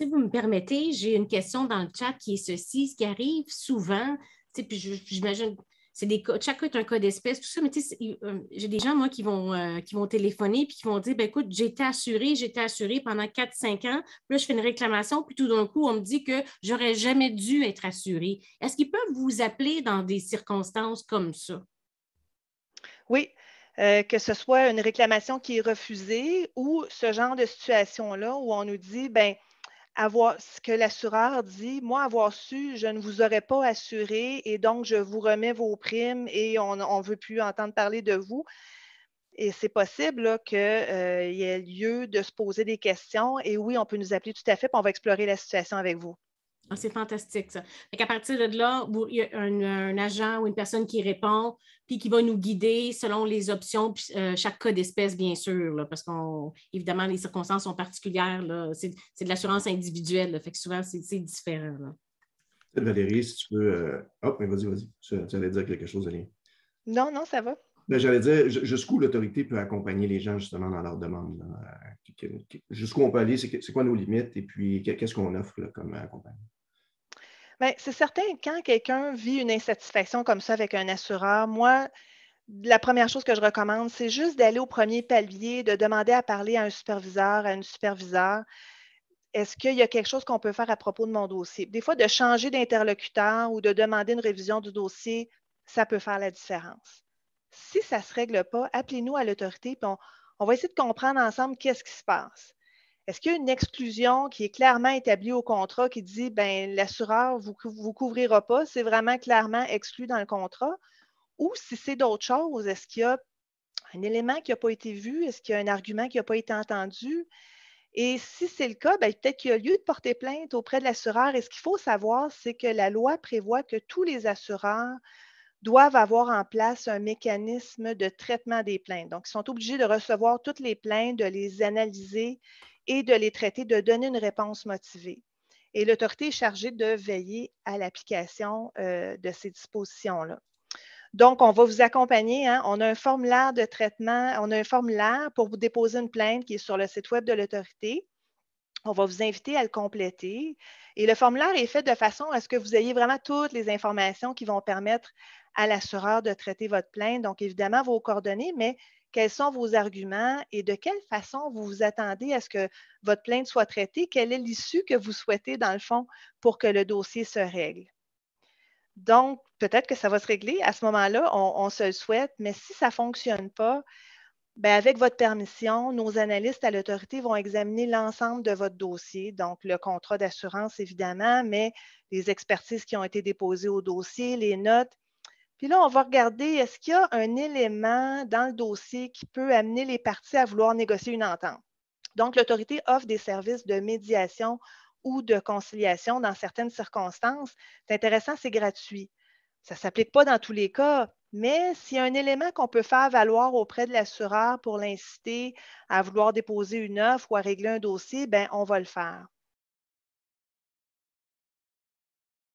Si vous me permettez, j'ai une question dans le chat qui est ceci, ce qui arrive souvent, puis j'imagine, c'est des cas, chaque cas est un cas d'espèce, tout ça, mais euh, j'ai des gens, moi, qui vont, euh, qui vont téléphoner puis qui vont dire, ben, écoute, j'étais assuré, j'étais assurée pendant 4-5 ans, puis là, je fais une réclamation, puis tout d'un coup, on me dit que j'aurais jamais dû être assurée. Est-ce qu'ils peuvent vous appeler dans des circonstances comme ça? Oui, euh, que ce soit une réclamation qui est refusée ou ce genre de situation-là où on nous dit, ben avoir ce que l'assureur dit, moi avoir su, je ne vous aurais pas assuré et donc je vous remets vos primes et on ne veut plus entendre parler de vous. Et c'est possible qu'il euh, y ait lieu de se poser des questions. Et oui, on peut nous appeler tout à fait, on va explorer la situation avec vous. Ah, c'est fantastique, ça. à partir de là, il y a un, agent ou une personne qui répond, puis qui va nous guider selon les options, puis, euh, chaque cas d'espèce, bien sûr, parce qu'évidemment, les circonstances sont particulières. C'est de l'assurance individuelle, fait que souvent, c'est différent. Valérie, si tu veux. Euh, mais vas-y, vas-y. Tu allais dire quelque chose, Aline. Non, non, ça va. Ben, j'allais dire jusqu'où l'autorité peut accompagner les gens justement dans leur demande? Euh, jusqu'où on peut aller, c'est quoi nos limites et puis qu'est-ce qu'on offre comme accompagnement. Bien, c'est certain, quand quelqu'un vit une insatisfaction comme ça avec un assureur, moi, la première chose que je recommande, c'est juste d'aller au premier palier, de demander à parler à un superviseur, à une superviseure. Est-ce qu'il y a quelque chose qu'on peut faire à propos de mon dossier? Des fois, de changer d'interlocuteur ou de demander une révision du dossier, ça peut faire la différence. Si ça ne se règle pas, appelez-nous à l'autorité, on va essayer de comprendre ensemble qu'est-ce qui se passe. Est-ce qu'il y a une exclusion qui est clairement établie au contrat qui dit ben l'assureur vous vous couvrira pas, c'est vraiment clairement exclu dans le contrat ou si c'est d'autres choses, est-ce qu'il y a un élément qui n'a pas été vu, est-ce qu'il y a un argument qui n'a pas été entendu et si c'est le cas, ben, peut-être qu'il y a lieu de porter plainte auprès de l'assureur. Et ce qu'il faut savoir, c'est que la loi prévoit que tous les assureurs doivent avoir en place un mécanisme de traitement des plaintes. Donc, ils sont obligés de recevoir toutes les plaintes, de les analyser et de les traiter, de donner une réponse motivée. Et l'autorité est chargée de veiller à l'application euh, de ces dispositions-là. Donc, on va vous accompagner. Hein. On a un formulaire de traitement, on a un formulaire pour vous déposer une plainte qui est sur le site Web de l'autorité. On va vous inviter à le compléter. Et le formulaire est fait de façon à ce que vous ayez vraiment toutes les informations qui vont permettre à l'assureur de traiter votre plainte. Donc, évidemment, vos coordonnées, mais quels sont vos arguments et de quelle façon vous vous attendez à ce que votre plainte soit traitée, quelle est l'issue que vous souhaitez dans le fond pour que le dossier se règle. Donc, peut-être que ça va se régler. À ce moment-là, on, se le souhaite, mais si ça ne fonctionne pas, ben, avec votre permission, nos analystes à l'autorité vont examiner l'ensemble de votre dossier, donc le contrat d'assurance évidemment, mais les expertises qui ont été déposées au dossier, les notes, puis là, on va regarder, est-ce qu'il y a un élément dans le dossier qui peut amener les parties à vouloir négocier une entente? Donc, l'autorité offre des services de médiation ou de conciliation dans certaines circonstances. C'est intéressant, c'est gratuit. Ça ne s'applique pas dans tous les cas, mais s'il y a un élément qu'on peut faire valoir auprès de l'assureur pour l'inciter à vouloir déposer une offre ou à régler un dossier, ben, on va le faire.